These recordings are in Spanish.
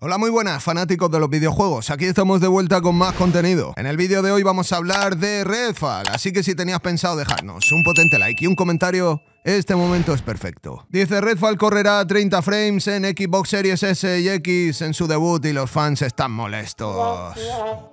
Hola muy buenas fanáticos de los videojuegos, aquí estamos de vuelta con más contenido. En el vídeo de hoy vamos a hablar de Redfall, así que si tenías pensado dejarnos un potente like y un comentario, este momento es perfecto. Dice Redfall correrá 30 frames en Xbox Series S y X en su debut y los fans están molestos. Oh.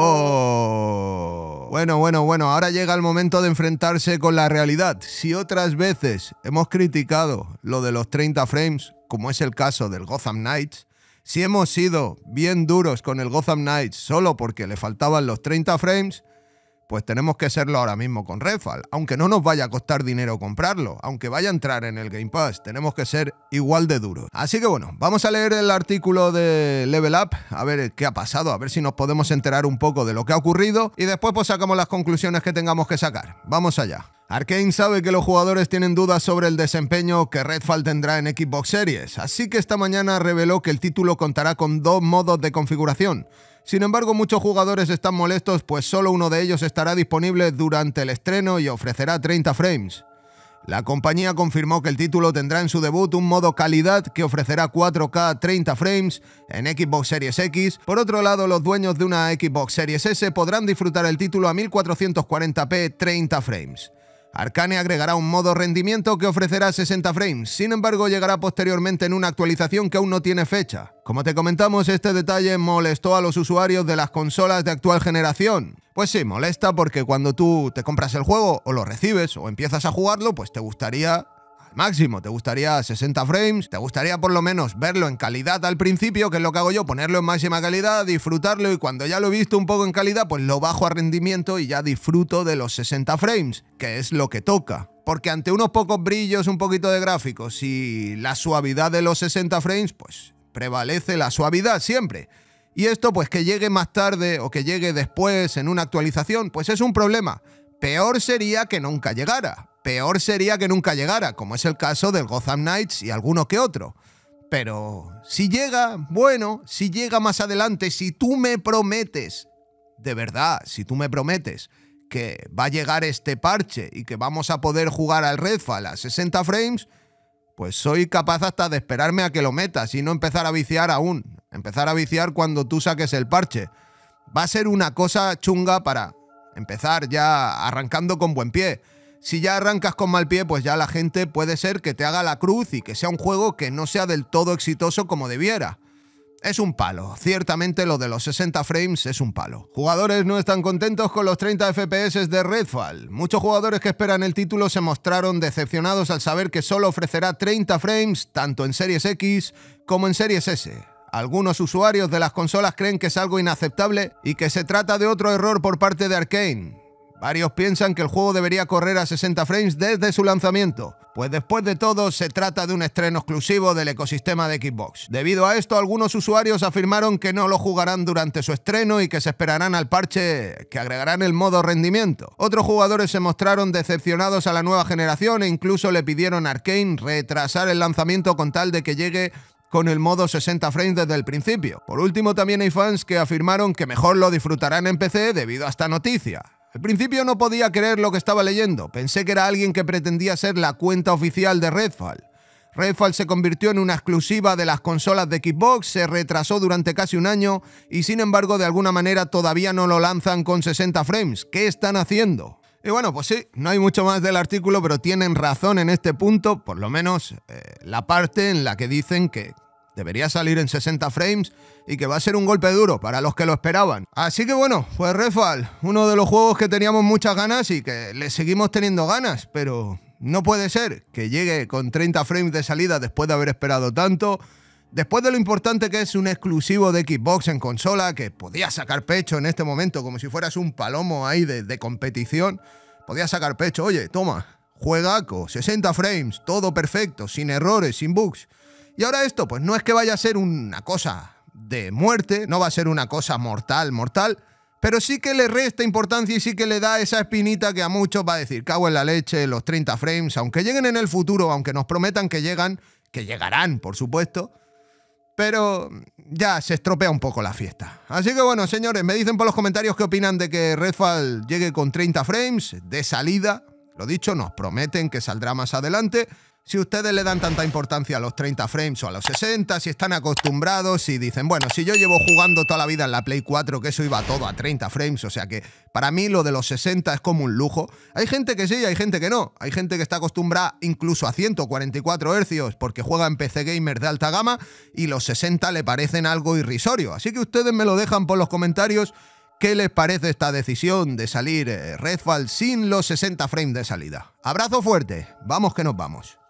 Oh. Bueno, bueno, bueno, ahora llega el momento de enfrentarse con la realidad. Si otras veces hemos criticado lo de los 30 frames, como es el caso del Gotham Knights, si hemos sido bien duros con el Gotham Knights solo porque le faltaban los 30 frames, pues tenemos que serlo ahora mismo con Redfall. Aunque no nos vaya a costar dinero comprarlo, aunque vaya a entrar en el Game Pass, tenemos que ser igual de duros. Así que bueno, vamos a leer el artículo de Level Up, a ver qué ha pasado, a ver si nos podemos enterar un poco de lo que ha ocurrido y después pues sacamos las conclusiones que tengamos que sacar. Vamos allá. Arkane sabe que los jugadores tienen dudas sobre el desempeño que Redfall tendrá en Xbox Series, así que esta mañana reveló que el título contará con dos modos de configuración. Sin embargo, muchos jugadores están molestos, pues solo uno de ellos estará disponible durante el estreno y ofrecerá 30 frames. La compañía confirmó que el título tendrá en su debut un modo calidad que ofrecerá 4K 30 frames en Xbox Series X. Por otro lado, los dueños de una Xbox Series S podrán disfrutar el título a 1440p 30 frames. Arcane agregará un modo rendimiento que ofrecerá 60 frames, sin embargo llegará posteriormente en una actualización que aún no tiene fecha. Como te comentamos, este detalle molestó a los usuarios de las consolas de actual generación. Pues sí, molesta porque cuando tú te compras el juego o lo recibes o empiezas a jugarlo, pues te gustaría Máximo, ¿te gustaría 60 frames? ¿Te gustaría por lo menos verlo en calidad al principio, que es lo que hago yo, ponerlo en máxima calidad, disfrutarlo y cuando ya lo he visto un poco en calidad, pues lo bajo a rendimiento y ya disfruto de los 60 frames, que es lo que toca. Porque ante unos pocos brillos, un poquito de gráficos y la suavidad de los 60 frames, pues prevalece la suavidad siempre. Y esto pues que llegue más tarde o que llegue después en una actualización, pues es un problema. Peor sería que nunca llegara. Peor sería que nunca llegara, como es el caso del Gotham Knights y alguno que otro. Pero si llega, bueno, si llega más adelante, si tú me prometes, de verdad, si tú me prometes que va a llegar este parche y que vamos a poder jugar al Redfall a 60 frames, pues soy capaz hasta de esperarme a que lo metas y no empezar a viciar aún. Empezar a viciar cuando tú saques el parche. Va a ser una cosa chunga para Empezar ya arrancando con buen pie. Si ya arrancas con mal pie, pues ya la gente puede ser que te haga la cruz y que sea un juego que no sea del todo exitoso como debiera. Es un palo, ciertamente lo de los 60 frames es un palo. Jugadores no están contentos con los 30 FPS de Redfall. Muchos jugadores que esperan el título se mostraron decepcionados al saber que solo ofrecerá 30 frames tanto en Series X como en Series S. Algunos usuarios de las consolas creen que es algo inaceptable y que se trata de otro error por parte de Arkane. Varios piensan que el juego debería correr a 60 frames desde su lanzamiento, pues después de todo se trata de un estreno exclusivo del ecosistema de Xbox. Debido a esto, algunos usuarios afirmaron que no lo jugarán durante su estreno y que se esperarán al parche que agregarán el modo rendimiento. Otros jugadores se mostraron decepcionados a la nueva generación e incluso le pidieron a Arkane retrasar el lanzamiento con tal de que llegue con el modo 60 frames desde el principio. Por último, también hay fans que afirmaron que mejor lo disfrutarán en PC debido a esta noticia. Al principio no podía creer lo que estaba leyendo, pensé que era alguien que pretendía ser la cuenta oficial de Redfall. Redfall se convirtió en una exclusiva de las consolas de Xbox, se retrasó durante casi un año y sin embargo de alguna manera todavía no lo lanzan con 60 frames. ¿Qué están haciendo? Y bueno, pues sí, no hay mucho más del artículo, pero tienen razón en este punto, por lo menos eh, la parte en la que dicen que, debería salir en 60 frames y que va a ser un golpe duro para los que lo esperaban. Así que bueno, fue Refal, uno de los juegos que teníamos muchas ganas y que le seguimos teniendo ganas, pero no puede ser que llegue con 30 frames de salida después de haber esperado tanto. Después de lo importante que es un exclusivo de Xbox en consola, que podía sacar pecho en este momento como si fueras un palomo ahí de, competición, podía sacar pecho, oye, toma, juega con 60 frames, todo perfecto, sin errores, sin bugs. Y ahora esto, pues no es que vaya a ser una cosa de muerte, no va a ser una cosa mortal, mortal, pero sí que le resta importancia y sí que le da esa espinita que a muchos va a decir, cago en la leche, los 30 frames, aunque lleguen en el futuro, aunque nos prometan que llegan, que llegarán, por supuesto, pero ya se estropea un poco la fiesta. Así que bueno, señores, me dicen por los comentarios qué opinan de que Redfall llegue con 30 frames de salida. Lo dicho, nos prometen que saldrá más adelante. Si ustedes le dan tanta importancia a los 30 frames o a los 60, si están acostumbrados y dicen, bueno, si yo llevo jugando toda la vida en la Play 4, que eso iba todo a 30 frames, o sea que para mí lo de los 60 es como un lujo. Hay gente que sí, hay gente que no. Hay gente que está acostumbrada incluso a 144 hercios porque juega en PC gamers de alta gama y los 60 le parecen algo irrisorio. Así que ustedes me lo dejan por los comentarios. ¿Qué les parece esta decisión de salir eh, Redfall sin los 60 frames de salida? Abrazo fuerte, vamos que nos vamos.